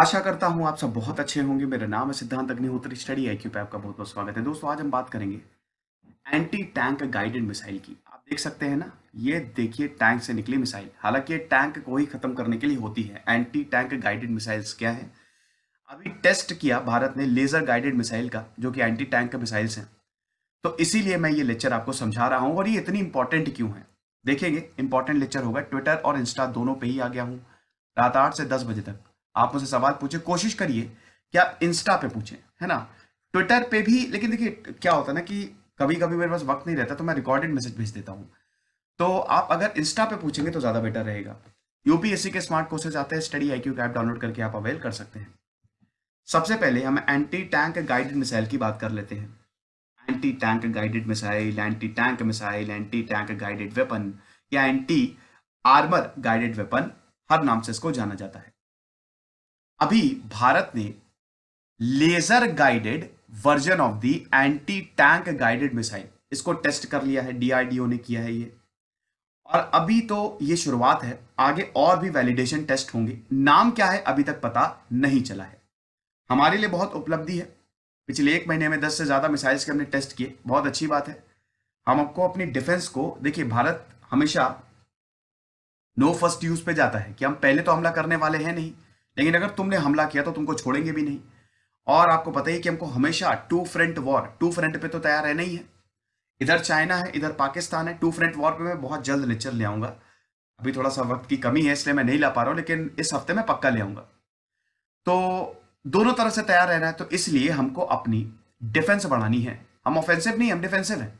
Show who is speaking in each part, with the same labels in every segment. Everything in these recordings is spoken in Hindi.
Speaker 1: आशा करता हूं आप सब बहुत अच्छे होंगे मेरा नाम है सिद्धांत अग्निहोत्री स्टडी आई क्यू पे आपका बहुत बहुत स्वागत है दोस्तों आज हम बात करेंगे एंटी टैंक गाइडेड मिसाइल की आप देख सकते हैं ना ये देखिए टैंक से निकली मिसाइल हालांकि ये टैंक को ही खत्म करने के लिए होती है एंटी टैंक गाइडेड मिसाइल्स क्या है अभी टेस्ट किया भारत ने लेजर गाइडेड मिसाइल का जो कि एंटी टैंक मिसाइल्स हैं तो इसीलिए मैं ये लेक्चर आपको समझा रहा हूँ और ये इतनी इंपॉर्टेंट क्यों है देखेंगे इंपॉर्टेंट लेक्चर होगा ट्विटर और इंस्टा दोनों पे ही आ गया हूँ रात आठ से दस बजे तक आप मुझसे सवाल पूछे कोशिश करिए कि आप इंस्टा पे पूछें है ना ट्विटर पे भी लेकिन देखिए क्या होता है ना कि कभी कभी मेरे पास वक्त नहीं रहता तो मैं रिकॉर्डेड मैसेज भेज देता हूँ तो आप अगर इंस्टा पे पूछेंगे तो ज़्यादा बेटर रहेगा यूपीएससी के स्मार्ट कोर्सेज आते हैं स्टडी आई क्यू डाउनलोड करके आप अवेल कर सकते हैं सबसे पहले हम एंटी टैंक गाइडेड मिसाइल की बात कर लेते हैं anti tank guided missile anti tank missile anti tank guided weapon या एंटी आर्मर गाइडेड वेपन हर नाम से इसको जाना जाता है अभी भारत ने laser guided version of the anti tank guided missile इसको टेस्ट कर लिया है डीआरडीओ ने किया है ये और अभी तो ये शुरुआत है आगे और भी वैलिडेशन टेस्ट होंगे नाम क्या है अभी तक पता नहीं चला है हमारे लिए बहुत उपलब्धि है पिछले एक महीने में दस से ज़्यादा मिसाइल्स के हमने टेस्ट किए बहुत अच्छी बात है हम आपको अपनी डिफेंस को देखिए भारत हमेशा नो फर्स्ट यूज पे जाता है कि हम पहले तो हमला करने वाले हैं नहीं लेकिन अगर तुमने हमला किया तो तुमको छोड़ेंगे भी नहीं और आपको पता ही कि हमको हमेशा two front war two front पे तो तैयार रहना ही है इधर चाइना है इधर पाकिस्तान है टू फ्रंट वॉर पे मैं बहुत जल्द लेक्चर ले आऊंगा अभी थोड़ा सा वक्त की कमी है इसलिए मैं नहीं ला पा रहा हूँ लेकिन इस हफ्ते में पक्का ले आऊंगा तो दोनों तरह से तैयार रहना है तो इसलिए हमको अपनी डिफेंस बढ़ानी है हम ऑफेंसिव नहीं हम डिफेंसिव हैं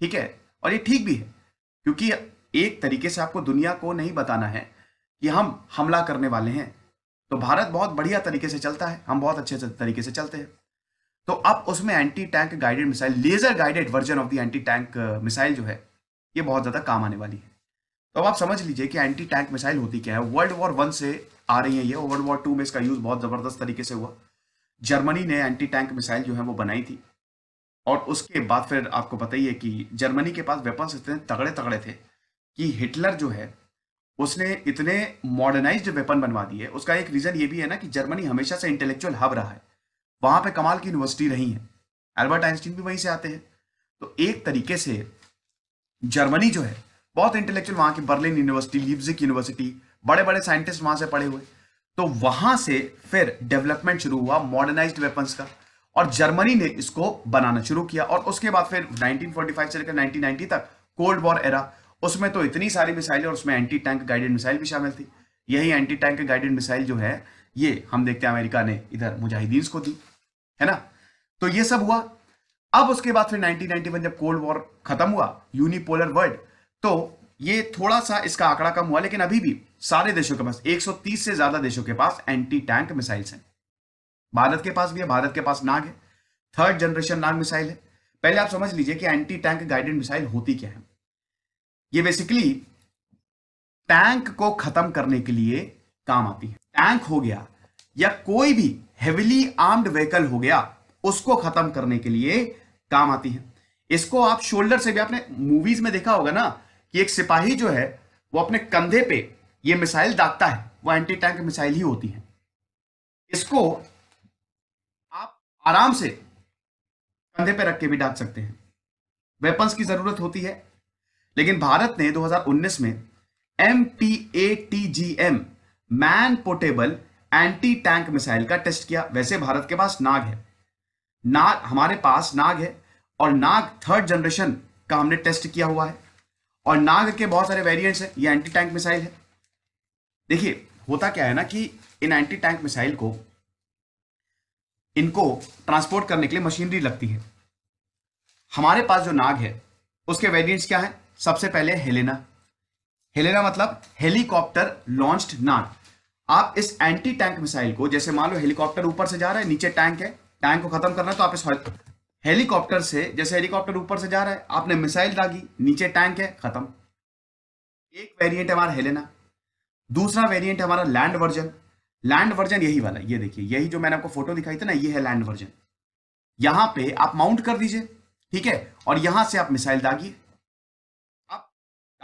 Speaker 1: ठीक है और ये ठीक भी है क्योंकि एक तरीके से आपको दुनिया को नहीं बताना है कि हम हमला करने वाले हैं तो भारत बहुत बढ़िया तरीके से चलता है हम बहुत अच्छे तरीके से चलते हैं तो अब उसमें anti tank guided missile laser guided version of the anti tank missile जो है ये बहुत ज़्यादा काम आने वाली है तो अब आप समझ लीजिए कि एंटी टैंक मिसाइल होती क्या है वर्ल्ड वॉर वन से आ रही है ये वर्ल्ड वॉर टू में इसका यूज़ बहुत ज़बरदस्त तरीके से हुआ जर्मनी ने एंटी टैंक मिसाइल जो है वो बनाई थी और उसके बाद फिर आपको बताइए कि जर्मनी के पास वेपन्स इतने तगड़े तगड़े थे कि हिटलर जो है उसने इतने मॉडर्नाइज वेपन बनवा दिए उसका एक रीजन ये भी है ना कि जर्मनी हमेशा से इंटेलेक्चुअल हब रहा है वहां पे कमाल की यूनिवर्सिटी रही है एल्बर्ट आइंस्टीन भी वहीं से आते हैं तो एक तरीके से जर्मनी जो है बहुत इंटेलेक्चुअल वहां की बर्लिन यूनिवर्सिटी लिप्जिक यूनिवर्सिटी बड़े बड़े साइंटिस्ट वहां से पढ़े हुए तो वहां से फिर डेवलपमेंट शुरू हुआ मॉडर्नाइज वेपन का और जर्मनी ने इसको बनाना शुरू किया और उसके बाद फिर 1945 से लेकर 1990 तक कोल्ड वॉर एरा उसमें तो इतनी सारी मिसाइलें और उसमें एंटी टैंक गाइडेड मिसाइल भी शामिल थी यही एंटी टैंक गाइडेड मिसाइल जो है ये हम देखते हैं अमेरिका ने इधर मुजाहिदीन को दी है ना तो ये सब हुआ अब उसके बाद फिर 1991 जब कोल्ड वॉर खत्म हुआ यूनिपोलर वर्ल्ड तो ये थोड़ा सा इसका आंकड़ा कम हुआ लेकिन अभी भी सारे देशों के पास 130 से ज्यादा देशों के पास एंटी टैंक मिसाइल्स हैं भारत के पास भी है भारत के पास नाग है थर्ड जनरेशन नाग मिसाइल है पहले आप समझ लीजिए कि एंटी टैंक गाइडेड मिसाइल होती क्या है ये बेसिकली टैंक को खत्म करने के लिए काम आती है टैंक हो गया या कोई भी हेविली आर्म्ड व्हीकल हो गया उसको खत्म करने के लिए काम आती है इसको आप शोल्डर से भी आपने मूवीज में देखा होगा ना कि एक सिपाही जो है वो अपने कंधे पे ये मिसाइल दागता है वो एंटी टैंक मिसाइल ही होती है इसको आप आराम से कंधे पे रख के भी डाक सकते हैं वेपन्स की जरूरत होती है लेकिन भारत ने 2019 में M P A T G M man portable anti tank missile का टेस्ट किया वैसे भारत के पास नाग है नाग हमारे पास नाग है और नाग थर्ड जनरेशन का हमने टेस्ट किया हुआ है और नाग के बहुत सारे वेरिएंट्स हैं ये एंटी टैंक मिसाइल है देखिए होता क्या है ना कि इन एंटी टैंक मिसाइल को इनको ट्रांसपोर्ट करने के लिए मशीनरी लगती है हमारे पास जो नाग है उसके वेरिएंट्स क्या है सबसे पहले हेलेना हेलेना मतलब हेलीकॉप्टर लॉन्च्ड नॉट आप इस एंटी टैंक मिसाइल को जैसे मान लो हेलीकॉप्टर ऊपर से जा रहा है नीचे टैंक है टैंक को खत्म करना तो आप इस हेलीकॉप्टर से जैसे हेलीकॉप्टर ऊपर से जा रहा है आपने मिसाइल दागी नीचे टैंक है खत्म एक वेरिएंट हमारा हेलेना दूसरा वेरिएंट हमारा लैंड वर्जन लैंड वर्जन यही वाला ये देखिए यही जो मैंने आपको फोटो दिखाई थी ना ये है लैंड वर्जन यहां पे आप माउंट कर दीजिए ठीक है और यहां से आप मिसाइल दागिए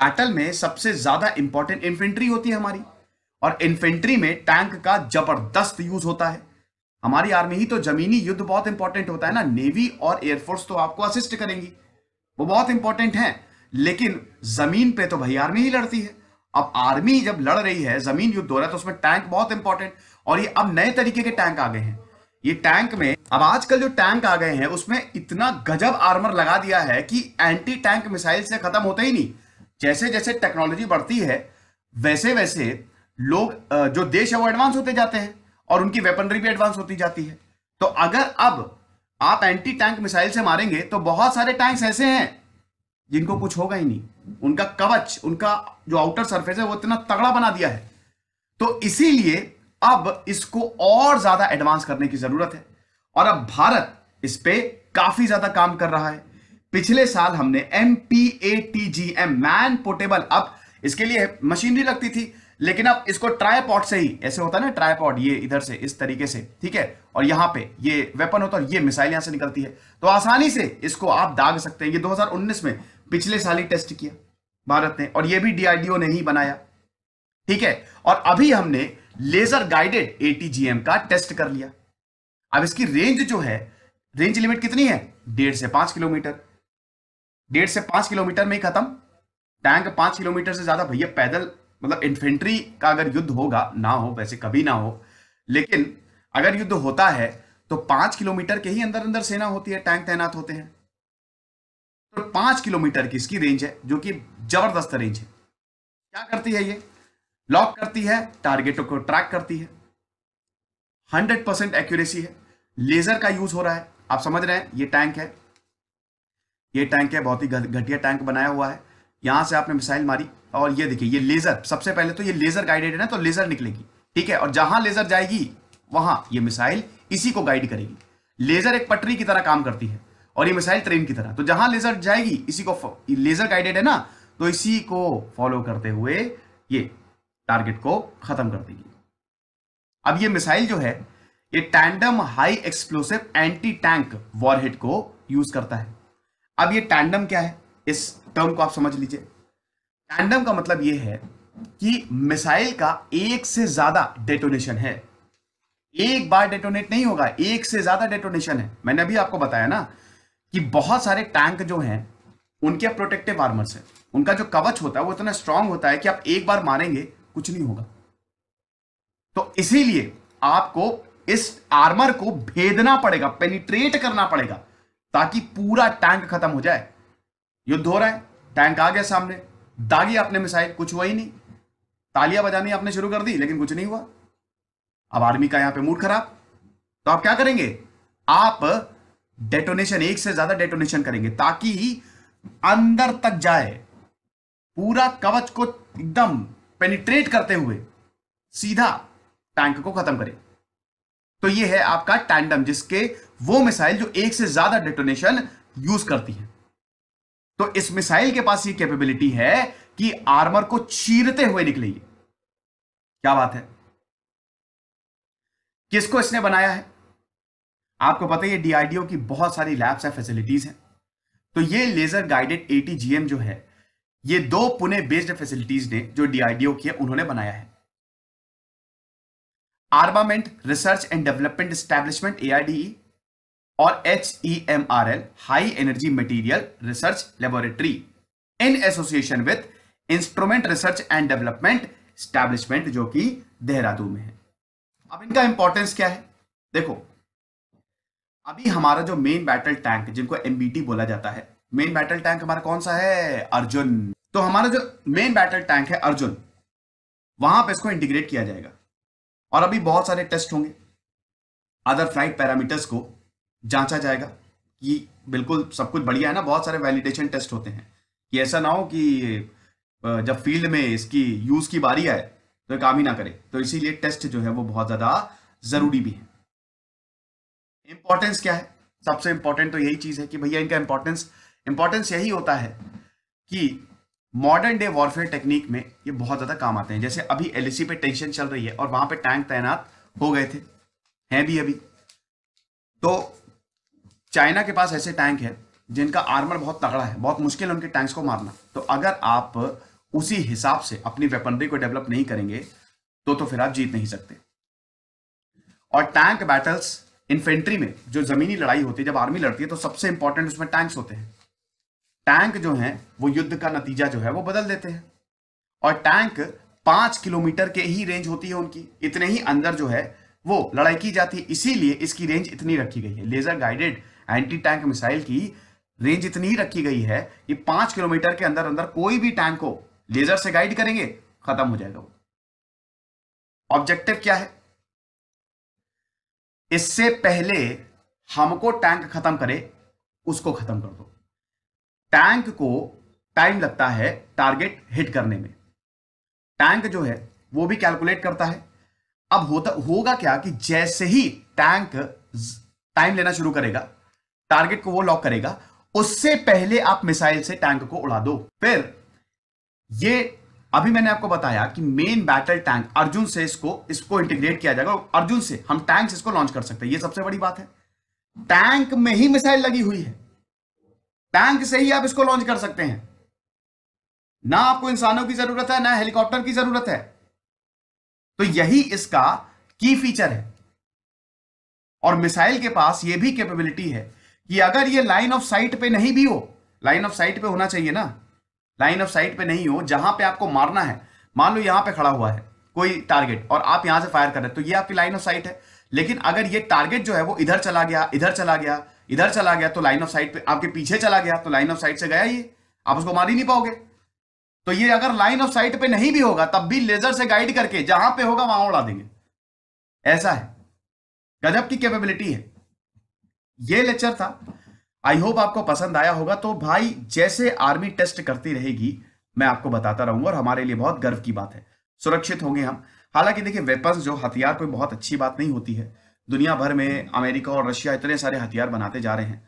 Speaker 1: बैटल में सबसे ज्यादा इंपॉर्टेंट इन्फेंट्री होती है हमारी और इन्फेंट्री में टैंक का जबरदस्त यूज होता है हमारी आर्मी ही तो जमीनी युद्ध बहुत इंपॉर्टेंट होता है ना नेवी और एयरफोर्स तो आपको असिस्ट करेंगी वो बहुत इंपॉर्टेंट है लेकिन जमीन पे तो भाई आर्मी ही लड़ती है अब आर्मी जब लड़ रही है जमीन युद्ध हो रहा है तो उसमें टैंक बहुत इंपॉर्टेंट और ये अब नए तरीके के टैंक आ गए हैं ये टैंक में अब आजकल जो टैंक आ गए हैं उसमें इतना गजब आर्मर लगा दिया है कि एंटी टैंक मिसाइल से खत्म होता ही नहीं जैसे जैसे टेक्नोलॉजी बढ़ती है वैसे वैसे लोग जो देश है वो एडवांस होते जाते हैं और उनकी वेपनरी भी एडवांस होती जाती है तो अगर अब आप एंटी टैंक मिसाइल से मारेंगे तो बहुत सारे टैंक्स ऐसे हैं जिनको कुछ होगा ही नहीं उनका कवच उनका जो आउटर सरफेस है वो इतना तगड़ा बना दिया है तो इसीलिए अब इसको और ज्यादा एडवांस करने की जरूरत है और अब भारत इस पर काफी ज्यादा काम कर रहा है पिछले साल हमने M P A T G M man portable अब इसके लिए मशीनरी लगती थी लेकिन अब इसको ट्राईपॉड से ही ऐसे होता है ना ट्राईपॉड ये इधर से इस तरीके से ठीक है और यहां पे ये वेपन होता है ये मिसाइल यहां से निकलती है तो आसानी से इसको आप दाग सकते हैं ये 2019 में पिछले साल ही टेस्ट किया भारत ने और ये भी डीआरडीओ ने ही बनाया ठीक है और अभी हमने लेजर गाइडेड ए का टेस्ट कर लिया अब इसकी रेंज जो है रेंज लिमिट कितनी है डेढ़ से पांच किलोमीटर डेढ़ से पांच किलोमीटर में ही खत्म टैंक पांच किलोमीटर से ज्यादा भैया पैदल मतलब इन्फेंट्री का अगर युद्ध होगा ना हो वैसे कभी ना हो लेकिन अगर युद्ध होता है तो पांच किलोमीटर के ही अंदर अंदर सेना होती है टैंक तैनात होते हैं तो पांच किलोमीटर की इसकी रेंज है जो कि जबरदस्त रेंज है क्या करती है ये लॉक करती है टारगेटों को ट्रैक करती है हंड्रेड परसेंट एक्यूरेसी है लेजर का यूज हो रहा है आप समझ रहे हैं ये टैंक है ये टैंक है बहुत ही घटिया टैंक बनाया हुआ है यहां से आपने मिसाइल मारी और ये देखिए ये लेजर सबसे पहले तो ये लेजर गाइडेड है ना तो लेजर निकलेगी ठीक है और जहां लेजर जाएगी वहां ये मिसाइल इसी को गाइड करेगी लेजर एक पटरी की तरह काम करती है और ये मिसाइल ट्रेन की तरह तो जहां लेजर जाएगी इसी को लेजर गाइडेड है ना तो इसी को फॉलो करते हुए ये टारगेट को खत्म कर देगी अब ये मिसाइल जो है ये tandem high explosive anti tank warhead को यूज करता है अब ये टैंडम क्या है इस टर्म को आप समझ लीजिए टैंडम का मतलब ये है कि मिसाइल का एक से ज्यादा डेटोनेशन है एक बार डेटोनेट नहीं होगा एक से ज्यादा डेटोनेशन है मैंने अभी आपको बताया ना कि बहुत सारे टैंक जो हैं उनके प्रोटेक्टिव आर्मर्स हैं उनका जो कवच होता है वो इतना स्ट्रांग होता है कि आप एक बार मारेंगे कुछ नहीं होगा तो इसीलिए आपको इस आर्मर को भेदना पड़ेगा पेनिट्रेट करना पड़ेगा ताकि पूरा टैंक खत्म हो जाए युद्ध हो रहा है टैंक आ गया सामने दागी आपने मिसाइल कुछ हुआ ही नहीं तालियां बजानी आपने शुरू कर दी लेकिन कुछ नहीं हुआ अब आर्मी का यहां पे मूड खराब तो आप क्या करेंगे आप डेटोनेशन एक से ज्यादा डेटोनेशन करेंगे ताकि अंदर तक जाए पूरा कवच को एकदम पेनिट्रेट करते हुए सीधा टैंक को खत्म करें तो ये है आपका टैंडम जिसके वो मिसाइल जो एक से ज्यादा डिटोनेशन यूज करती है तो इस मिसाइल के पास ये कैपेबिलिटी है कि आर्मर को चीरते हुए निकलेगी क्या बात है किसको इसने बनाया है आपको पता है डीआरडीओ की बहुत सारी लैब्स है फैसिलिटीज हैं तो ये लेजर गाइडेड एटीजीएम जो है ये दो पुणे बेस्ड फैसिलिटीज ने जो डीआरडीओ की है उन्होंने बनाया है armament research and development establishment A और H E M R L high energy material research laboratory in association with instrument research and development establishment जो कि देहरादून में है अब इनका इंपॉर्टेंस क्या है देखो अभी हमारा जो मेन बैटल टैंक जिनको एमबीटी बोला जाता है मेन बैटल टैंक हमारा कौन सा है अर्जुन तो हमारा जो मेन बैटल टैंक है अर्जुन वहां पर इसको इंटीग्रेट किया जाएगा और अभी बहुत सारे टेस्ट होंगे अदर फ्लाइट पैरामीटर्स को जांचा जाएगा कि बिल्कुल सब कुछ बढ़िया है ना बहुत सारे वैलिडेशन टेस्ट होते हैं कि ऐसा ना हो कि जब फील्ड में इसकी यूज की बारी आए तो काम ही ना करे तो इसीलिए टेस्ट जो है वो बहुत ज्यादा जरूरी भी है इंपॉर्टेंस क्या है सबसे इंपॉर्टेंट तो यही चीज है कि भैया इनका इंपॉर्टेंस इंपॉर्टेंस यही होता है कि मॉडर्न डे वॉरफेयर टेक्निक में ये बहुत ज्यादा काम आते हैं जैसे अभी एलएसी e पे टेंशन चल रही है और वहां पे टैंक तैनात हो गए थे हैं भी अभी तो चाइना के पास ऐसे टैंक है जिनका आर्मर बहुत तगड़ा है बहुत मुश्किल है उनके टैंक्स को मारना तो अगर आप उसी हिसाब से अपनी वेपनरी को डेवलप नहीं करेंगे तो तो फिर आप जीत नहीं सकते और टैंक बैटल्स इन्फेंट्री में जो जमीनी लड़ाई होती है जब आर्मी लड़ती है तो सबसे इंपॉर्टेंट उसमें टैंक्स होते हैं टैंक जो है वो युद्ध का नतीजा जो है वो बदल देते हैं और टैंक पांच किलोमीटर के ही रेंज होती है उनकी इतने ही अंदर जो है वो लड़ाई की जाती है इसीलिए इसकी रेंज इतनी रखी गई है laser guided anti tank missile की रेंज इतनी ही रखी गई है कि पांच किलोमीटर के अंदर अंदर कोई भी टैंक को लेजर से गाइड करेंगे खत्म हो जाएगा वो ऑब्जेक्टिव क्या है इससे पहले हमको टैंक खत्म करे उसको खत्म कर दो टैंक को टाइम लगता है टारगेट हिट करने में टैंक जो है वो भी कैलकुलेट करता है अब होता होगा क्या कि जैसे ही टैंक टाइम लेना शुरू करेगा टारगेट को वो लॉक करेगा उससे पहले आप मिसाइल से टैंक को उड़ा दो फिर ये अभी मैंने आपको बताया कि मेन बैटल टैंक अर्जुन से इसको इसको इंटीग्रेट किया जाएगा अर्जुन से हम टैंक इसको लॉन्च कर सकते हैं ये सबसे बड़ी बात है टैंक में ही मिसाइल लगी हुई है टैंक से ही आप इसको लॉन्च कर सकते हैं ना आपको इंसानों की जरूरत है ना हेलीकॉप्टर की जरूरत है तो यही इसका की फीचर है और मिसाइल के पास यह भी कैपेबिलिटी है कि अगर यह लाइन ऑफ साइट पे नहीं भी हो लाइन ऑफ साइट पे होना चाहिए ना लाइन ऑफ साइट पे नहीं हो जहां पे आपको मारना है मान लो यहां पे खड़ा हुआ है कोई टारगेट और आप यहां से फायर कर रहे हैं तो ये आपकी लाइन ऑफ साइट है लेकिन अगर ये टारगेट जो है वो इधर चला गया इधर चला गया इधर चला गया तो लाइन ऑफ साइट पे आपके पीछे चला गया तो लाइन ऑफ साइट से गया ये आप उसको मार ही नहीं पाओगे तो ये अगर लाइन ऑफ साइट पे नहीं भी होगा तब भी लेजर से गाइड करके जहां पे होगा वहां उड़ा देंगे ऐसा है गजब की कैपेबिलिटी है ये लेक्चर था आई होप आपको पसंद आया होगा तो भाई जैसे आर्मी टेस्ट करती रहेगी मैं आपको बताता रहूंगा और हमारे लिए बहुत गर्व की बात है सुरक्षित होंगे हम हालांकि देखिए वेपन्स जो हथियार कोई बहुत अच्छी बात नहीं होती है दुनिया भर में अमेरिका और रशिया इतने सारे हथियार बनाते जा रहे हैं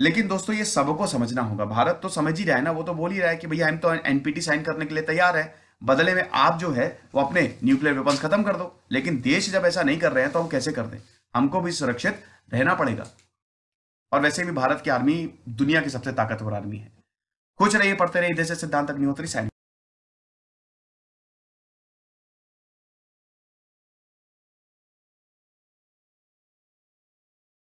Speaker 1: लेकिन दोस्तों ये सबको समझना होगा भारत तो समझ ही रहा है ना वो तो बोल ही रहा है कि भैया हम तो एनपीटी साइन करने के लिए तैयार है बदले में आप जो है वो अपने न्यूक्लियर वेपन्स खत्म कर दो लेकिन देश जब ऐसा नहीं कर रहे हैं तो हम कैसे कर दें हमको भी सुरक्षित रहना पड़ेगा और वैसे भी भारत की आर्मी दुनिया की सबसे ताकतवर आर्मी है खुश रहिए पढ़ते रहिए जैसे सिद्धांत अग्निहोत्री साइन